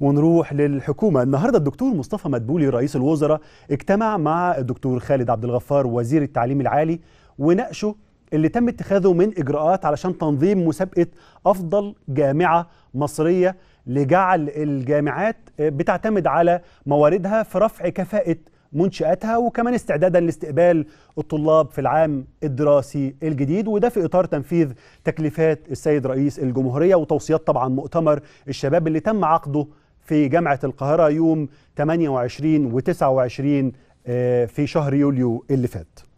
ونروح للحكومه النهارده الدكتور مصطفى مدبولي رئيس الوزراء اجتمع مع الدكتور خالد عبد الغفار وزير التعليم العالي وناقشوا اللي تم اتخاذه من اجراءات علشان تنظيم مسابقه افضل جامعه مصريه لجعل الجامعات بتعتمد على مواردها في رفع كفاءه منشاتها وكمان استعدادا لاستقبال الطلاب في العام الدراسي الجديد وده في اطار تنفيذ تكليفات السيد رئيس الجمهوريه وتوصيات طبعا مؤتمر الشباب اللي تم عقده في جامعة القاهرة يوم 28 و 29 في شهر يوليو اللي فات